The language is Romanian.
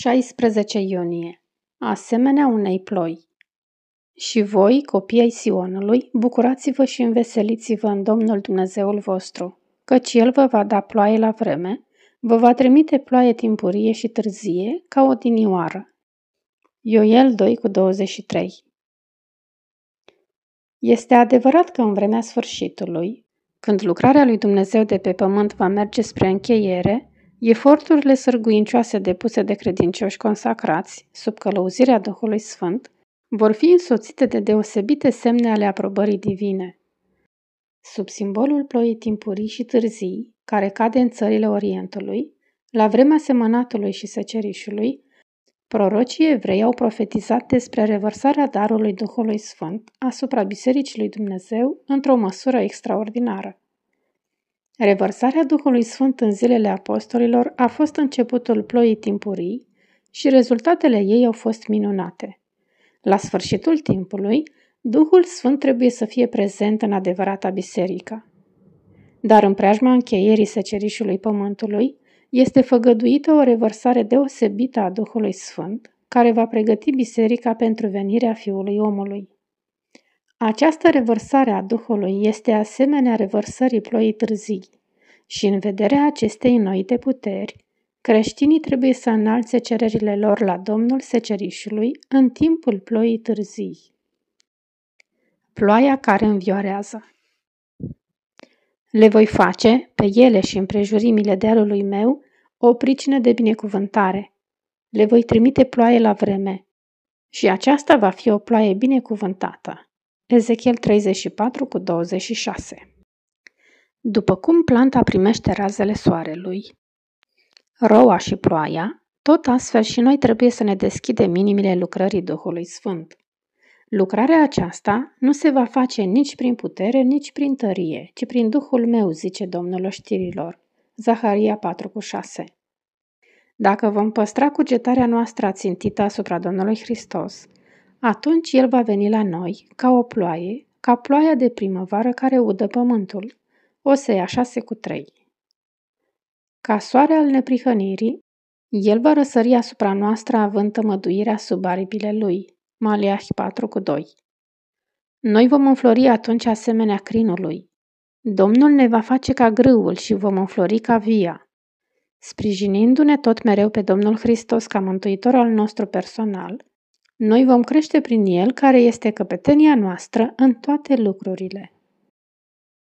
16 iunie, asemenea unei ploi. Și voi, copii ai Sionului, bucurați-vă și înveseliți-vă în Domnul Dumnezeul vostru, căci El vă va da ploaie la vreme, vă va trimite ploaie timpurie și târzie, ca o dinioară. Ioel 2 cu 23 Este adevărat că în vremea sfârșitului, când lucrarea lui Dumnezeu de pe pământ va merge spre încheiere, Eforturile sârguincioase depuse de credincioși consacrați, sub călăuzirea Duhului Sfânt, vor fi însoțite de deosebite semne ale aprobării divine. Sub simbolul ploii timpurii și târzii, care cade în țările Orientului, la vremea semănatului și secerișului, prorocii evrei au profetizat despre revărsarea darului Duhului Sfânt asupra Bisericii lui Dumnezeu într-o măsură extraordinară. Revărsarea Duhului Sfânt în zilele apostolilor a fost începutul ploii timpurii și rezultatele ei au fost minunate. La sfârșitul timpului, Duhul Sfânt trebuie să fie prezent în adevărata biserică. Dar în preajma încheierii secerișului pământului, este făgăduită o revărsare deosebită a Duhului Sfânt, care va pregăti biserica pentru venirea Fiului Omului. Această revărsare a Duhului este asemenea revărsării ploii târzii și în vederea acestei noite puteri, creștinii trebuie să înalțe cererile lor la Domnul Secerișului în timpul ploii târzii. Ploaia care învioarează Le voi face, pe ele și împrejurimile dealului meu, o pricină de binecuvântare. Le voi trimite ploaie la vreme și aceasta va fi o ploaie binecuvântată. Ezechiel 34 cu 26 După cum planta primește razele soarelui, roa și ploaia, tot astfel și noi trebuie să ne deschidem inimile lucrării Duhului Sfânt. Lucrarea aceasta nu se va face nici prin putere, nici prin tărie, ci prin Duhul meu, zice Domnul oștirilor. Zaharia 4,6 Dacă vom păstra cugetarea noastră ațintită asupra Domnului Hristos, atunci el va veni la noi, ca o ploaie, ca ploaia de primăvară care udă pământul. Osea 6 cu 3 Ca soare al neprihănirii, el va răsări asupra noastră având tămăduirea sub aripile lui. Maliah 4 cu 2 Noi vom înflori atunci asemenea crinului. Domnul ne va face ca grâul și vom înflori ca via. Sprijinindu-ne tot mereu pe Domnul Hristos ca mântuitor al nostru personal, noi vom crește prin el, care este căpetenia noastră în toate lucrurile.